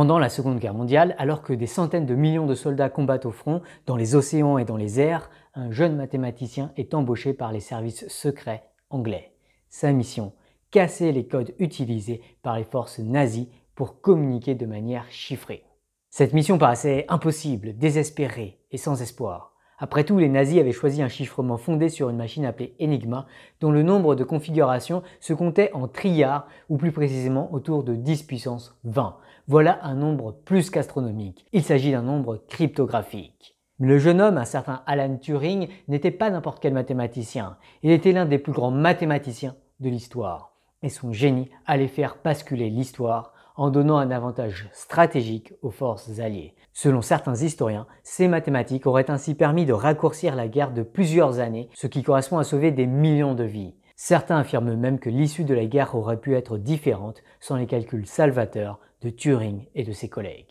Pendant la Seconde Guerre mondiale, alors que des centaines de millions de soldats combattent au front, dans les océans et dans les airs, un jeune mathématicien est embauché par les services secrets anglais. Sa mission casser les codes utilisés par les forces nazies pour communiquer de manière chiffrée. Cette mission paraissait impossible, désespérée et sans espoir. Après tout, les nazis avaient choisi un chiffrement fondé sur une machine appelée Enigma, dont le nombre de configurations se comptait en triards, ou plus précisément autour de 10 puissance 20, voilà un nombre plus qu'astronomique. Il s'agit d'un nombre cryptographique. Le jeune homme, un certain Alan Turing, n'était pas n'importe quel mathématicien. Il était l'un des plus grands mathématiciens de l'histoire. Et son génie allait faire basculer l'histoire en donnant un avantage stratégique aux forces alliées. Selon certains historiens, ces mathématiques auraient ainsi permis de raccourcir la guerre de plusieurs années, ce qui correspond à sauver des millions de vies. Certains affirment même que l'issue de la guerre aurait pu être différente sans les calculs salvateurs de Turing et de ses collègues.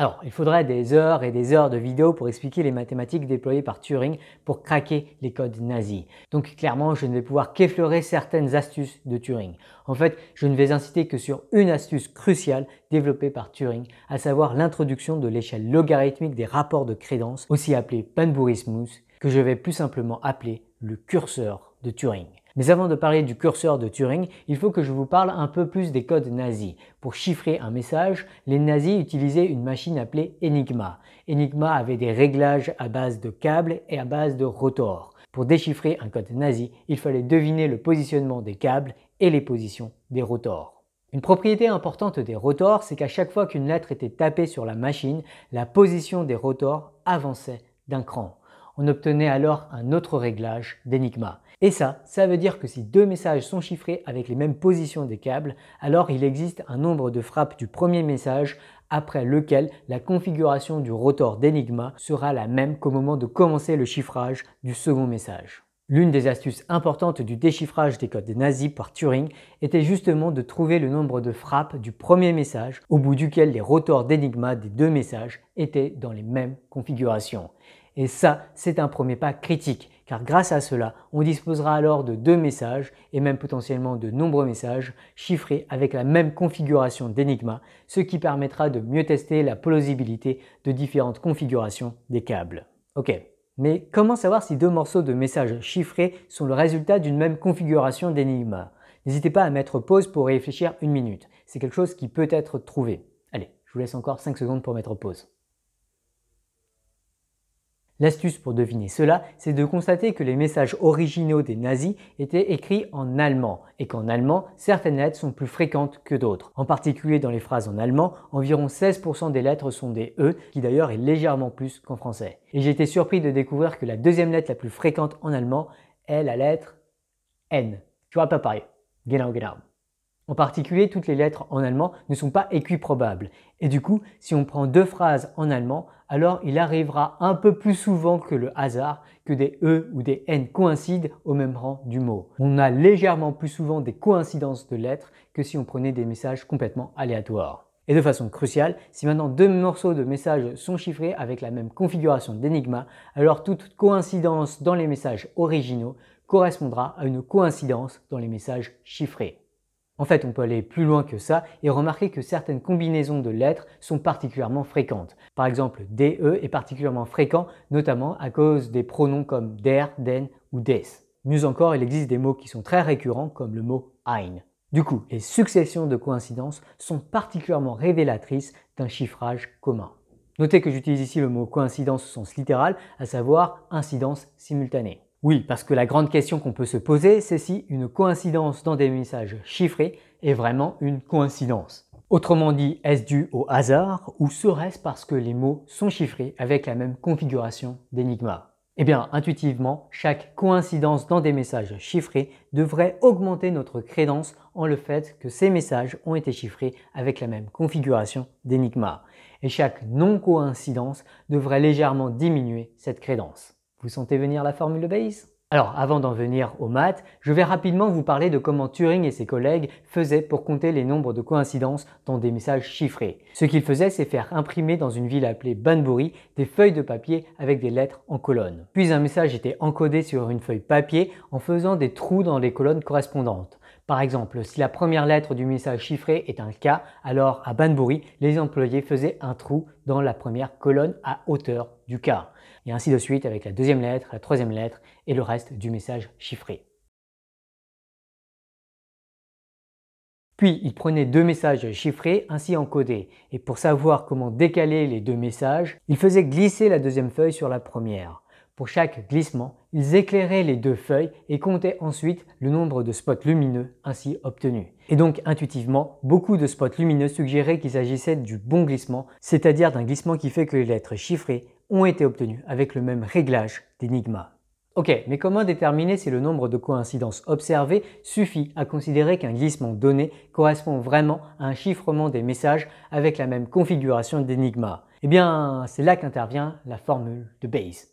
Alors, il faudrait des heures et des heures de vidéos pour expliquer les mathématiques déployées par Turing pour craquer les codes nazis. Donc clairement, je ne vais pouvoir qu'effleurer certaines astuces de Turing. En fait, je ne vais inciter que sur une astuce cruciale développée par Turing, à savoir l'introduction de l'échelle logarithmique des rapports de crédence, aussi appelée Panburismus, que je vais plus simplement appeler le curseur de Turing. Mais avant de parler du curseur de Turing, il faut que je vous parle un peu plus des codes nazis. Pour chiffrer un message, les nazis utilisaient une machine appelée Enigma. Enigma avait des réglages à base de câbles et à base de rotors. Pour déchiffrer un code nazi, il fallait deviner le positionnement des câbles et les positions des rotors. Une propriété importante des rotors, c'est qu'à chaque fois qu'une lettre était tapée sur la machine, la position des rotors avançait d'un cran. On obtenait alors un autre réglage d'Enigma. Et ça, ça veut dire que si deux messages sont chiffrés avec les mêmes positions des câbles, alors il existe un nombre de frappes du premier message après lequel la configuration du rotor d'Enigma sera la même qu'au moment de commencer le chiffrage du second message. L'une des astuces importantes du déchiffrage des codes nazis par Turing était justement de trouver le nombre de frappes du premier message au bout duquel les rotors d'Enigma des deux messages étaient dans les mêmes configurations. Et ça, c'est un premier pas critique car grâce à cela, on disposera alors de deux messages et même potentiellement de nombreux messages chiffrés avec la même configuration d'Enigma, ce qui permettra de mieux tester la plausibilité de différentes configurations des câbles. Ok, mais comment savoir si deux morceaux de messages chiffrés sont le résultat d'une même configuration d'Enigma N'hésitez pas à mettre pause pour réfléchir une minute, c'est quelque chose qui peut être trouvé. Allez, je vous laisse encore 5 secondes pour mettre pause. L'astuce pour deviner cela, c'est de constater que les messages originaux des nazis étaient écrits en allemand et qu'en allemand, certaines lettres sont plus fréquentes que d'autres. En particulier dans les phrases en allemand, environ 16% des lettres sont des E, qui d'ailleurs est légèrement plus qu'en français. Et j'étais surpris de découvrir que la deuxième lettre la plus fréquente en allemand est la lettre N. Tu vois, pas pareil. Genau, genau. En particulier, toutes les lettres en allemand ne sont pas équiprobables. Et du coup, si on prend deux phrases en allemand, alors il arrivera un peu plus souvent que le hasard que des E ou des N coïncident au même rang du mot. On a légèrement plus souvent des coïncidences de lettres que si on prenait des messages complètement aléatoires. Et de façon cruciale, si maintenant deux morceaux de messages sont chiffrés avec la même configuration d'énigma, alors toute coïncidence dans les messages originaux correspondra à une coïncidence dans les messages chiffrés. En fait, on peut aller plus loin que ça et remarquer que certaines combinaisons de lettres sont particulièrement fréquentes. Par exemple, DE est particulièrement fréquent, notamment à cause des pronoms comme der, den ou des. Mieux encore, il existe des mots qui sont très récurrents comme le mot ein. Du coup, les successions de coïncidences sont particulièrement révélatrices d'un chiffrage commun. Notez que j'utilise ici le mot coïncidence au sens littéral, à savoir incidence simultanée. Oui, parce que la grande question qu'on peut se poser, c'est si une coïncidence dans des messages chiffrés est vraiment une coïncidence. Autrement dit, est-ce dû au hasard ou serait-ce parce que les mots sont chiffrés avec la même configuration d'énigma Eh bien, intuitivement, chaque coïncidence dans des messages chiffrés devrait augmenter notre crédence en le fait que ces messages ont été chiffrés avec la même configuration d'énigma. Et chaque non-coïncidence devrait légèrement diminuer cette crédence. Vous sentez venir la formule de Bayes Alors, avant d'en venir aux maths, je vais rapidement vous parler de comment Turing et ses collègues faisaient pour compter les nombres de coïncidences dans des messages chiffrés. Ce qu'ils faisaient, c'est faire imprimer dans une ville appelée Banbury des feuilles de papier avec des lettres en colonnes. Puis un message était encodé sur une feuille papier en faisant des trous dans les colonnes correspondantes. Par exemple, si la première lettre du message chiffré est un K, alors à Banbury, les employés faisaient un trou dans la première colonne à hauteur du K. Et ainsi de suite avec la deuxième lettre, la troisième lettre et le reste du message chiffré. Puis ils prenaient deux messages chiffrés ainsi encodés. Et pour savoir comment décaler les deux messages, ils faisait glisser la deuxième feuille sur la première. Pour chaque glissement, ils éclairaient les deux feuilles et comptaient ensuite le nombre de spots lumineux ainsi obtenus. Et donc intuitivement, beaucoup de spots lumineux suggéraient qu'il s'agissait du bon glissement, c'est-à-dire d'un glissement qui fait que les lettres chiffrées ont été obtenues avec le même réglage d'énigma. Ok, mais comment déterminer si le nombre de coïncidences observées suffit à considérer qu'un glissement donné correspond vraiment à un chiffrement des messages avec la même configuration d'énigma Eh bien, c'est là qu'intervient la formule de Bayes.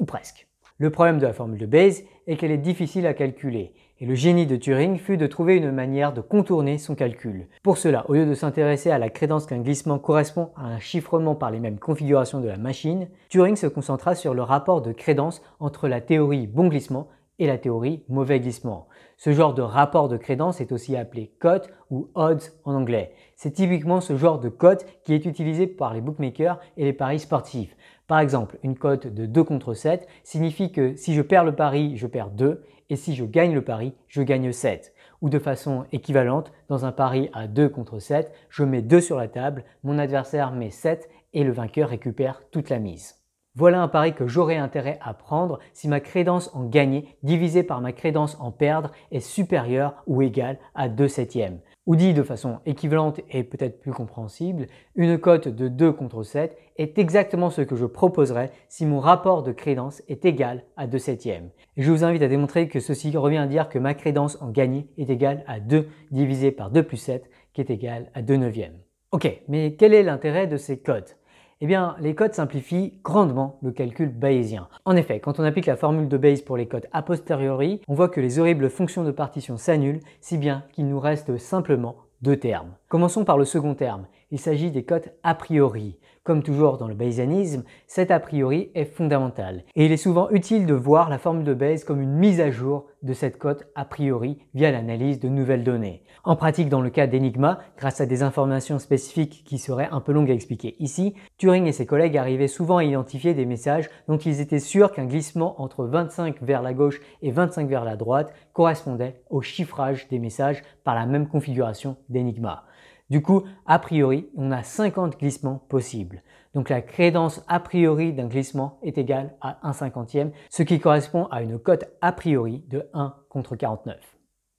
Ou presque. Le problème de la formule de Bayes est qu'elle est difficile à calculer, et le génie de Turing fut de trouver une manière de contourner son calcul. Pour cela, au lieu de s'intéresser à la crédence qu'un glissement correspond à un chiffrement par les mêmes configurations de la machine, Turing se concentra sur le rapport de crédence entre la théorie bon glissement et la théorie mauvais glissement. Ce genre de rapport de crédence est aussi appelé cote ou odds en anglais. C'est typiquement ce genre de cote qui est utilisé par les bookmakers et les paris sportifs. Par exemple, une cote de 2 contre 7 signifie que si je perds le pari, je perds 2 et si je gagne le pari, je gagne 7. Ou de façon équivalente, dans un pari à 2 contre 7, je mets 2 sur la table, mon adversaire met 7 et le vainqueur récupère toute la mise. Voilà un pari que j'aurais intérêt à prendre si ma crédence en gagner divisée par ma crédence en perdre est supérieure ou égale à 2 septièmes. Ou dit de façon équivalente et peut-être plus compréhensible, une cote de 2 contre 7 est exactement ce que je proposerais si mon rapport de crédence est égal à 2 septièmes. je vous invite à démontrer que ceci revient à dire que ma crédence en gagné est égale à 2 divisé par 2 plus 7 qui est égal à 2 neuvièmes. Ok, mais quel est l'intérêt de ces cotes eh bien, les codes simplifient grandement le calcul bayésien. En effet, quand on applique la formule de Bayes pour les codes a posteriori, on voit que les horribles fonctions de partition s'annulent, si bien qu'il nous reste simplement deux termes. Commençons par le second terme. Il s'agit des codes a priori comme toujours dans le Bayesianisme, cet a priori est fondamental. Et il est souvent utile de voir la forme de Bayes comme une mise à jour de cette cote a priori via l'analyse de nouvelles données. En pratique, dans le cas d'Enigma, grâce à des informations spécifiques qui seraient un peu longues à expliquer ici, Turing et ses collègues arrivaient souvent à identifier des messages dont ils étaient sûrs qu'un glissement entre 25 vers la gauche et 25 vers la droite correspondait au chiffrage des messages par la même configuration d'Enigma. Du coup, a priori, on a 50 glissements possibles. Donc la crédence a priori d'un glissement est égale à 1 cinquantième, ce qui correspond à une cote a priori de 1 contre 49.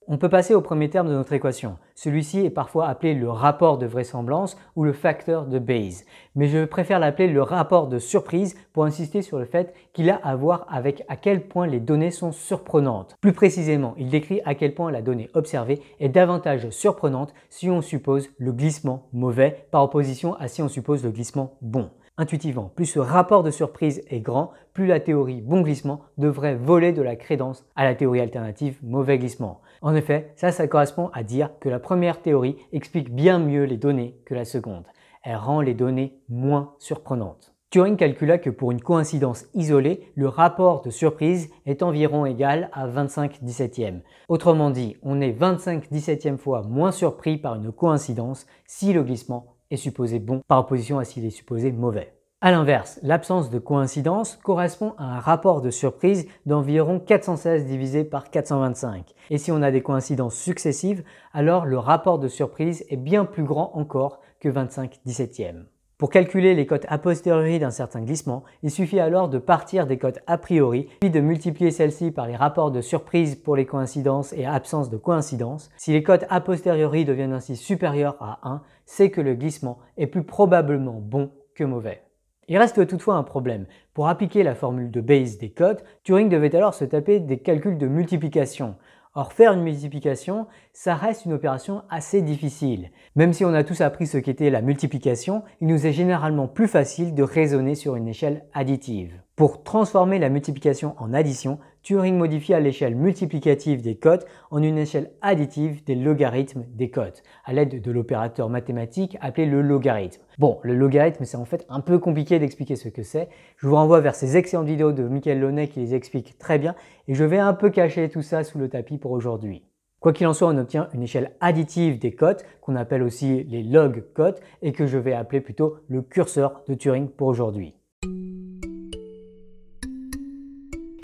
On peut passer au premier terme de notre équation. Celui-ci est parfois appelé le rapport de vraisemblance ou le facteur de Bayes. Mais je préfère l'appeler le rapport de surprise pour insister sur le fait qu'il a à voir avec à quel point les données sont surprenantes. Plus précisément, il décrit à quel point la donnée observée est davantage surprenante si on suppose le glissement mauvais par opposition à si on suppose le glissement bon. Intuitivement, plus ce rapport de surprise est grand, plus la théorie bon glissement devrait voler de la crédence à la théorie alternative mauvais glissement. En effet, ça, ça correspond à dire que la première théorie explique bien mieux les données que la seconde. Elle rend les données moins surprenantes. Turing calcula que pour une coïncidence isolée, le rapport de surprise est environ égal à 25 17e. Autrement dit, on est 25 17e fois moins surpris par une coïncidence si le glissement supposé bon par opposition à s'il est supposé mauvais. A l'inverse, l'absence de coïncidence correspond à un rapport de surprise d'environ 416 divisé par 425. Et si on a des coïncidences successives, alors le rapport de surprise est bien plus grand encore que 25 17e. Pour calculer les cotes a posteriori d'un certain glissement, il suffit alors de partir des cotes a priori, puis de multiplier celles-ci par les rapports de surprise pour les coïncidences et absence de coïncidences. Si les cotes a posteriori deviennent ainsi supérieures à 1, c'est que le glissement est plus probablement bon que mauvais. Il reste toutefois un problème. Pour appliquer la formule de Bayes des cotes, Turing devait alors se taper des calculs de multiplication. Or, faire une multiplication, ça reste une opération assez difficile. Même si on a tous appris ce qu'était la multiplication, il nous est généralement plus facile de raisonner sur une échelle additive. Pour transformer la multiplication en addition, Turing modifia l'échelle multiplicative des cotes en une échelle additive des logarithmes des cotes, à l'aide de l'opérateur mathématique appelé le logarithme. Bon, le logarithme, c'est en fait un peu compliqué d'expliquer ce que c'est. Je vous renvoie vers ces excellentes vidéos de Michael Launay qui les explique très bien et je vais un peu cacher tout ça sous le tapis pour aujourd'hui. Quoi qu'il en soit, on obtient une échelle additive des cotes, qu'on appelle aussi les log cotes, et que je vais appeler plutôt le curseur de Turing pour aujourd'hui.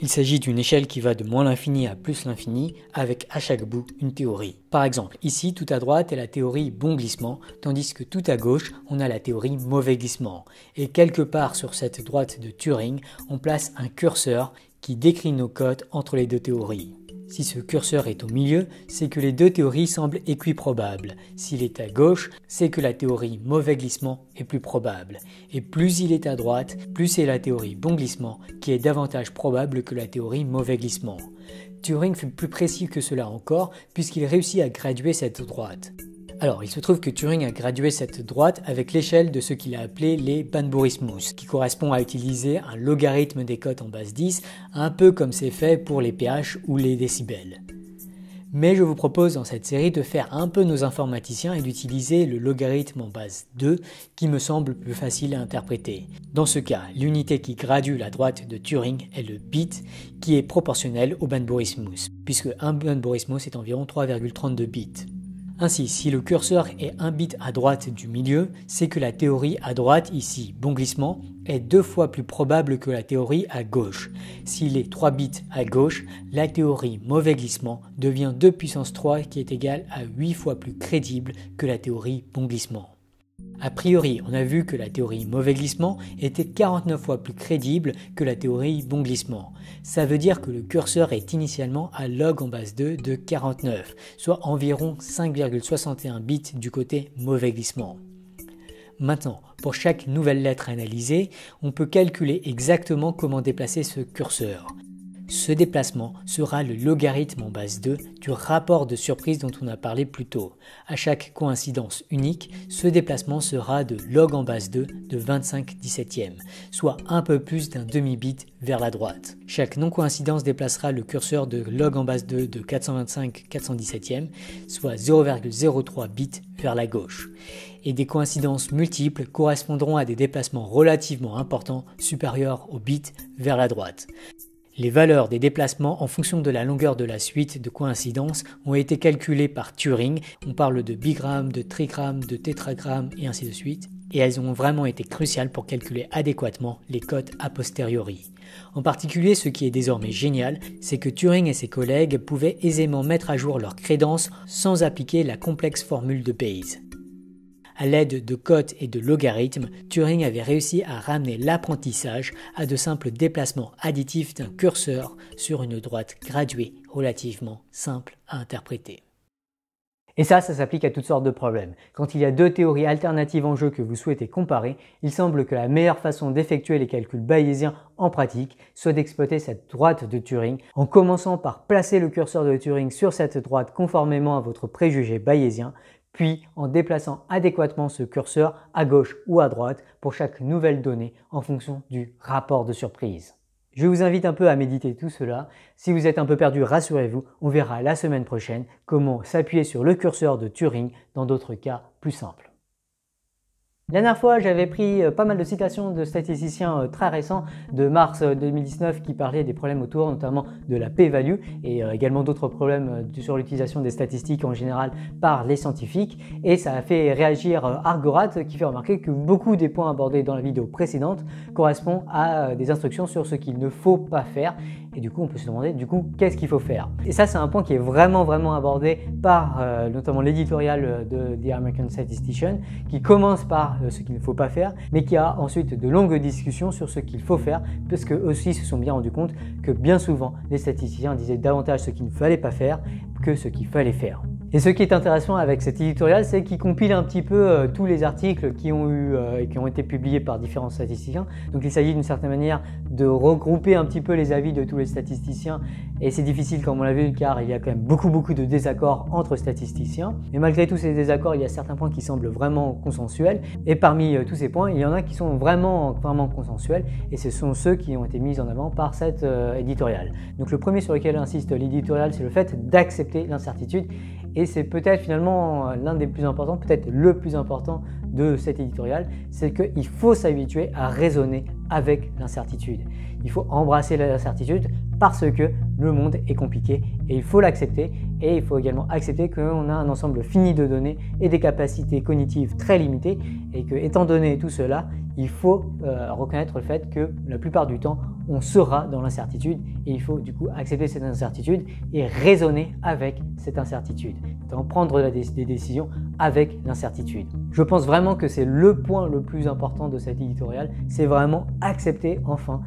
Il s'agit d'une échelle qui va de moins l'infini à plus l'infini, avec à chaque bout une théorie. Par exemple, ici, tout à droite est la théorie bon glissement, tandis que tout à gauche, on a la théorie mauvais glissement. Et quelque part sur cette droite de Turing, on place un curseur qui décrit nos cotes entre les deux théories. Si ce curseur est au milieu, c'est que les deux théories semblent équiprobables. S'il est à gauche, c'est que la théorie mauvais glissement est plus probable. Et plus il est à droite, plus c'est la théorie bon glissement qui est davantage probable que la théorie mauvais glissement. Turing fut plus précis que cela encore puisqu'il réussit à graduer cette droite. Alors, il se trouve que Turing a gradué cette droite avec l'échelle de ce qu'il a appelé les banbourismus, qui correspond à utiliser un logarithme des cotes en base 10, un peu comme c'est fait pour les pH ou les décibels. Mais je vous propose dans cette série de faire un peu nos informaticiens et d'utiliser le logarithme en base 2 qui me semble plus facile à interpréter. Dans ce cas, l'unité qui gradue la droite de Turing est le bit qui est proportionnel au banbourismus, puisque un bandborismus est environ 3,32 bits. Ainsi, si le curseur est un bit à droite du milieu, c'est que la théorie à droite, ici bon glissement, est deux fois plus probable que la théorie à gauche. S'il est 3 bits à gauche, la théorie mauvais glissement devient 2 puissance 3 qui est égale à 8 fois plus crédible que la théorie bon glissement. A priori, on a vu que la théorie mauvais glissement était 49 fois plus crédible que la théorie bon glissement. Ça veut dire que le curseur est initialement à log en base 2 de 49, soit environ 5,61 bits du côté mauvais glissement. Maintenant, pour chaque nouvelle lettre analysée, on peut calculer exactement comment déplacer ce curseur. Ce déplacement sera le logarithme en base 2 du rapport de surprise dont on a parlé plus tôt. À chaque coïncidence unique, ce déplacement sera de log en base 2 de 25 17e, soit un peu plus d'un demi-bit vers la droite. Chaque non-coïncidence déplacera le curseur de log en base 2 de 425 417e, soit 0,03 bits vers la gauche. Et des coïncidences multiples correspondront à des déplacements relativement importants supérieurs au bit vers la droite. Les valeurs des déplacements en fonction de la longueur de la suite de coïncidence ont été calculées par Turing. On parle de bigrammes, de trigrammes, de tétragrammes et ainsi de suite. Et elles ont vraiment été cruciales pour calculer adéquatement les cotes a posteriori. En particulier, ce qui est désormais génial, c'est que Turing et ses collègues pouvaient aisément mettre à jour leurs crédences sans appliquer la complexe formule de Bayes. À l'aide de cotes et de logarithmes, Turing avait réussi à ramener l'apprentissage à de simples déplacements additifs d'un curseur sur une droite graduée relativement simple à interpréter. Et ça, ça s'applique à toutes sortes de problèmes. Quand il y a deux théories alternatives en jeu que vous souhaitez comparer, il semble que la meilleure façon d'effectuer les calculs bayésiens en pratique soit d'exploiter cette droite de Turing en commençant par placer le curseur de Turing sur cette droite conformément à votre préjugé bayésien, puis en déplaçant adéquatement ce curseur à gauche ou à droite pour chaque nouvelle donnée en fonction du rapport de surprise. Je vous invite un peu à méditer tout cela. Si vous êtes un peu perdu, rassurez-vous, on verra la semaine prochaine comment s'appuyer sur le curseur de Turing dans d'autres cas plus simples. La dernière fois, j'avais pris euh, pas mal de citations de statisticiens euh, très récents de mars 2019 euh, qui parlaient des problèmes autour notamment de la p-value et également d'autres problèmes sur l'utilisation des statistiques en général par les scientifiques. Et ça a fait réagir Argorat qui fait remarquer que beaucoup des points abordés dans la vidéo précédente correspondent à des instructions sur ce qu'il ne faut pas faire et du coup, on peut se demander, du coup, qu'est-ce qu'il faut faire Et ça, c'est un point qui est vraiment, vraiment abordé par euh, notamment l'éditorial euh, de The American Statistician, qui commence par euh, ce qu'il ne faut pas faire, mais qui a ensuite de longues discussions sur ce qu'il faut faire, parce qu'eux aussi se sont bien rendus compte que bien souvent, les statisticiens disaient davantage ce qu'il ne fallait pas faire que ce qu'il fallait faire. Et ce qui est intéressant avec cet éditorial, c'est qu'il compile un petit peu euh, tous les articles qui ont, eu, euh, qui ont été publiés par différents statisticiens. Donc il s'agit d'une certaine manière de regrouper un petit peu les avis de tous les statisticiens. Et c'est difficile comme on l'a vu car il y a quand même beaucoup beaucoup de désaccords entre statisticiens. Mais malgré tous ces désaccords, il y a certains points qui semblent vraiment consensuels. Et parmi euh, tous ces points, il y en a qui sont vraiment, vraiment consensuels. Et ce sont ceux qui ont été mis en avant par cet éditorial. Donc le premier sur lequel insiste l'éditorial, c'est le fait d'accepter l'incertitude et c'est peut-être finalement euh, l'un des plus importants, peut-être le plus important de cet éditorial, c'est qu'il faut s'habituer à raisonner avec l'incertitude. Il faut embrasser l'incertitude parce que le monde est compliqué et il faut l'accepter. Et il faut également accepter qu'on a un ensemble fini de données et des capacités cognitives très limitées et que, étant donné tout cela, il faut euh, reconnaître le fait que la plupart du temps, on sera dans l'incertitude et il faut du coup accepter cette incertitude et raisonner avec cette incertitude. prendre des décisions avec l'incertitude. Je pense vraiment que c'est le point le plus important de cet éditorial, c'est vraiment accepter enfin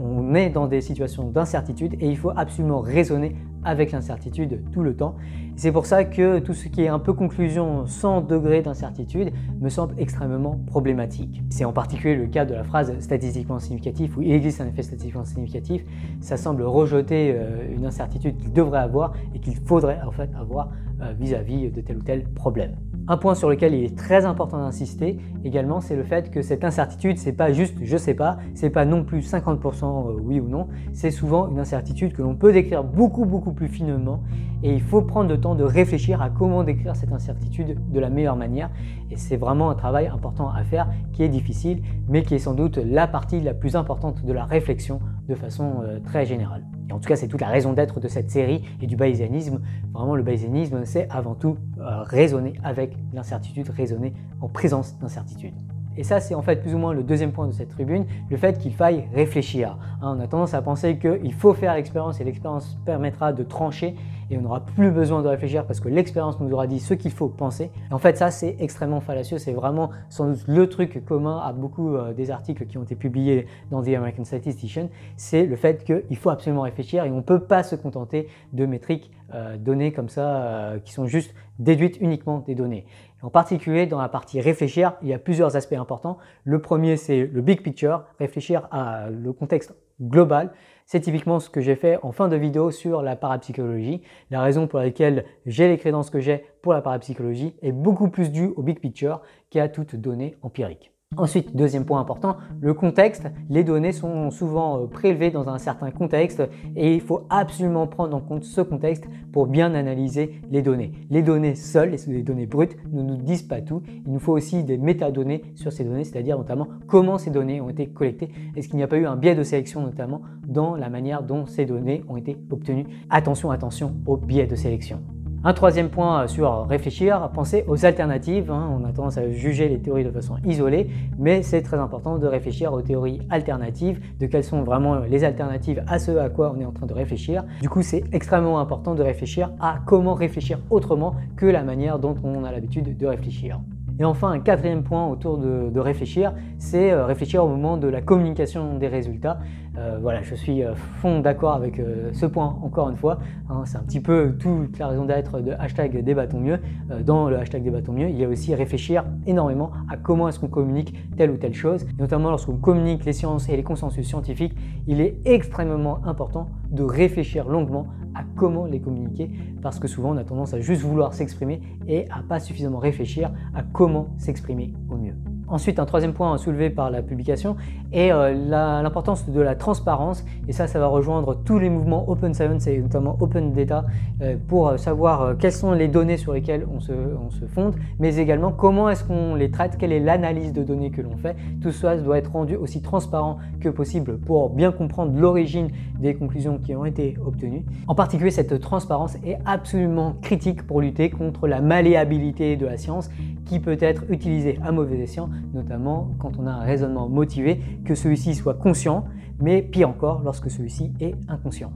on est dans des situations d'incertitude et il faut absolument raisonner avec l'incertitude tout le temps. C'est pour ça que tout ce qui est un peu conclusion sans degré d'incertitude me semble extrêmement problématique. C'est en particulier le cas de la phrase statistiquement significatif où il existe un effet statistiquement significatif. Ça semble rejeter euh, une incertitude qu'il devrait avoir et qu'il faudrait en fait avoir vis à -vis de tel ou tel problème. Un point sur lequel il est très important d'insister également, c'est le fait que cette incertitude, c'est pas juste je sais pas, c'est pas non plus 50% euh, oui ou non, c'est souvent une incertitude que l'on peut décrire beaucoup beaucoup plus finement et il faut prendre le temps de réfléchir à comment décrire cette incertitude de la meilleure manière et c'est vraiment un travail important à faire qui est difficile mais qui est sans doute la partie la plus importante de la réflexion de façon euh, très générale. Et en tout cas, c'est toute la raison d'être de cette série et du bayésianisme. Vraiment, le bayésianisme, c'est avant tout euh, raisonner avec l'incertitude, raisonner en présence d'incertitude. Et ça, c'est en fait plus ou moins le deuxième point de cette tribune, le fait qu'il faille réfléchir. Hein, on a tendance à penser qu'il faut faire l'expérience et l'expérience permettra de trancher et on n'aura plus besoin de réfléchir parce que l'expérience nous aura dit ce qu'il faut penser. En fait, ça, c'est extrêmement fallacieux. C'est vraiment sans doute le truc commun à beaucoup euh, des articles qui ont été publiés dans The American Statistician. C'est le fait qu'il faut absolument réfléchir et on ne peut pas se contenter de métriques euh, données comme ça euh, qui sont juste déduites uniquement des données. En particulier, dans la partie réfléchir, il y a plusieurs aspects importants. Le premier, c'est le big picture, réfléchir à le contexte global. C'est typiquement ce que j'ai fait en fin de vidéo sur la parapsychologie. La raison pour laquelle j'ai les crédences que j'ai pour la parapsychologie est beaucoup plus due au big picture qu'à toute donnée empirique. Ensuite, deuxième point important, le contexte. Les données sont souvent euh, prélevées dans un certain contexte et il faut absolument prendre en compte ce contexte pour bien analyser les données. Les données seules, les données brutes, ne nous disent pas tout. Il nous faut aussi des métadonnées sur ces données, c'est-à-dire notamment comment ces données ont été collectées. Est-ce qu'il n'y a pas eu un biais de sélection notamment dans la manière dont ces données ont été obtenues Attention, attention au biais de sélection. Un troisième point sur réfléchir, penser aux alternatives. Hein. On a tendance à juger les théories de façon isolée, mais c'est très important de réfléchir aux théories alternatives, de quelles sont vraiment les alternatives à ce à quoi on est en train de réfléchir. Du coup, c'est extrêmement important de réfléchir à comment réfléchir autrement que la manière dont on a l'habitude de réfléchir. Et enfin, un quatrième point autour de, réfléchir, c'est euh, réfléchir au moment de la communication des résultats. Euh, voilà, je suis euh, fond d'accord avec ce point encore une fois. Hein. c'est un petit peu toute la raison d'être de hashtag débattons mieux. dans le hashtag débattons mieux, il y a aussi réfléchir énormément à comment est-ce qu'on communique telle ou telle chose. notamment lorsqu'on communique les sciences et les consensus scientifiques, il est extrêmement important de réfléchir longuement à comment les communiquer parce que souvent on a tendance à juste vouloir s'exprimer et à pas suffisamment réfléchir à comment s'exprimer au mieux. Ensuite, un troisième point soulevé par la publication est euh, l'importance de la transparence. Et ça, ça va rejoindre tous les mouvements Open Science et notamment Open Data euh, pour euh, savoir quelles sont les données sur lesquelles on se, on se fonde, mais également comment est-ce qu'on les traite, quelle est l'analyse de données que l'on fait. Tout ça doit être rendu aussi transparent que possible pour bien comprendre l'origine des conclusions qui ont été obtenues. En particulier, cette transparence est absolument critique pour lutter contre la malléabilité de la science qui peut être utilisé à mauvais escient, notamment quand on a un raisonnement motivé, que celui-ci soit conscient, mais pire encore lorsque celui-ci est inconscient.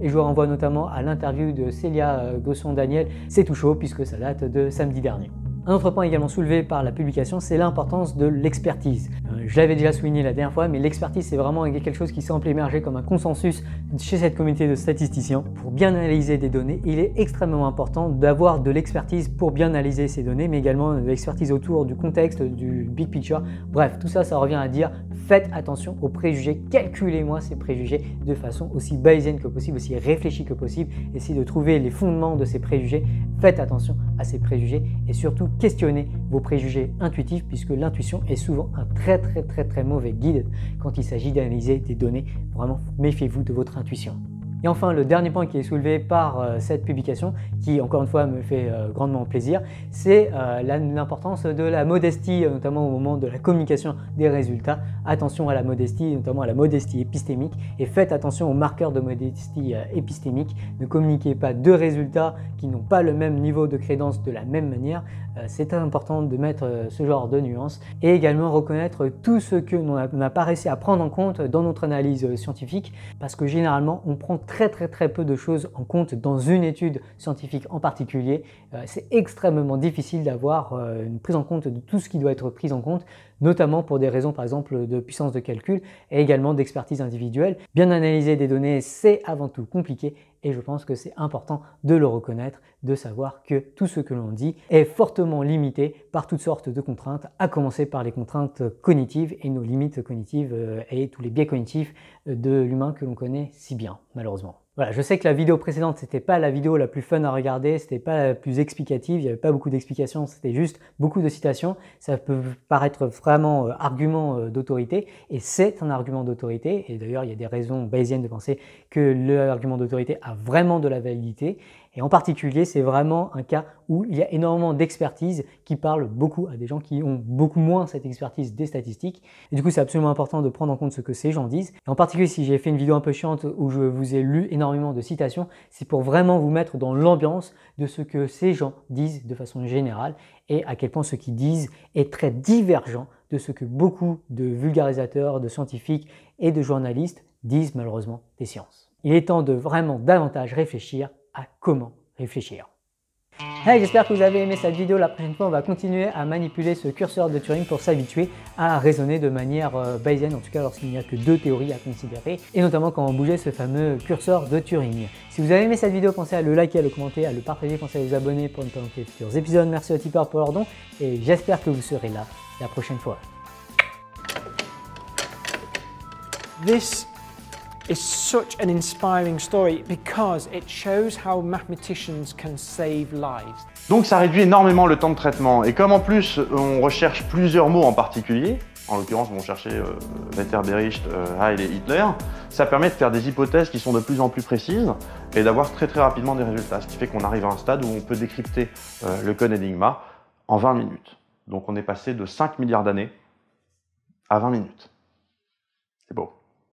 Et je vous renvoie notamment à l'interview de Célia euh, Gosson-Daniel, c'est tout chaud puisque ça date de samedi dernier. Un autre point également soulevé par la publication, c'est l'importance de l'expertise. Euh, je l'avais déjà souligné la dernière fois, mais l'expertise, c'est vraiment quelque chose qui semble émerger comme un consensus chez cette communauté de statisticiens. Pour bien analyser des données, il est extrêmement important d'avoir de l'expertise pour bien analyser ces données, mais également de l'expertise autour du contexte, du big picture. Bref, tout ça, ça revient à dire faites attention aux préjugés, calculez-moi ces préjugés de façon aussi bayésienne que possible, aussi réfléchie que possible, essayez de trouver les fondements de ces préjugés, faites attention à ces préjugés et surtout questionnez vos préjugés intuitifs puisque l'intuition est souvent un très très très très mauvais guide quand il s'agit d'analyser des données. Vraiment, méfiez-vous de votre intuition. Et enfin, le dernier point qui est soulevé par euh, cette publication, qui encore une fois me fait euh, grandement plaisir, c'est euh, l'importance de la modestie, notamment au moment de la communication des résultats. Attention à la modestie, notamment à la modestie épistémique, et faites attention aux marqueurs de modestie épistémique. Ne communiquez pas deux résultats qui n'ont pas le même niveau de crédence de la même manière. c'est important de mettre ce genre de nuances et également reconnaître tout ce que l'on n'a pas réussi à prendre en compte dans notre analyse scientifique, parce que généralement on prend très très très très peu de choses en compte dans une étude scientifique en particulier. Euh, c'est extrêmement difficile d'avoir euh, une prise en compte de tout ce qui doit être pris en compte, notamment pour des raisons par exemple de puissance de calcul et également d'expertise individuelle. Bien analyser des données, c'est avant tout compliqué et je pense que c'est important de le reconnaître, de savoir que tout ce que l'on dit est fortement limité par toutes sortes de contraintes, à commencer par les contraintes cognitives et nos limites cognitives euh, et tous les biais cognitifs de l'humain que l'on connaît si bien, malheureusement. Voilà, je sais que la vidéo précédente, c'était pas la vidéo la plus fun à regarder, c'était pas la plus explicative, il n'y avait pas beaucoup d'explications, c'était juste beaucoup de citations. Ça peut paraître vraiment euh, argument euh, d'autorité, et c'est un argument d'autorité, et d'ailleurs, il y a des raisons bayésiennes de penser que l'argument d'autorité a vraiment de la validité, et en particulier, c'est vraiment un cas où il y a énormément d'expertise qui parle beaucoup à des gens qui ont beaucoup moins cette expertise des statistiques. Et du coup, c'est absolument important de prendre en compte ce que ces gens disent. Et en particulier, si j'ai fait une vidéo un peu chiante où je vous ai lu énormément de citations, c'est pour vraiment vous mettre dans l'ambiance de ce que ces gens disent de façon générale et à quel point ce qu'ils disent est très divergent de ce que beaucoup de vulgarisateurs, de scientifiques et de journalistes disent malheureusement des sciences. Il est temps de vraiment davantage réfléchir à comment réfléchir. j'espère que vous avez aimé cette vidéo. La prochaine fois, on va continuer à manipuler ce curseur de Turing pour s'habituer à raisonner de manière euh, Bayesian, en tout cas lorsqu'il n'y a que deux théories à considérer, et notamment comment bouger ce fameux curseur de Turing. Si vous avez aimé cette vidéo, pensez à le liker, à le commenter, à le partager, pensez à vous abonner pour ne pas manquer les futurs épisodes. Merci aux tipeurs pour leur don, et j'espère que vous serez là la prochaine fois is such an inspiring story because it shows how mathematicians can save lives. Donc ça réduit énormément le temps de traitement et comme en plus on recherche plusieurs mots en particulier, en l'occurrence on cherchait euh, Wetterbericht, euh, Heil et Hitler, ça permet de faire des hypothèses qui sont de plus en plus précises et d'avoir très très rapidement des résultats, ce qui fait qu'on arrive à un stade où on peut décrypter euh, le code Enigma en 20 minutes. Donc on est passé de 5 milliards d'années à 20 minutes. C'est beau.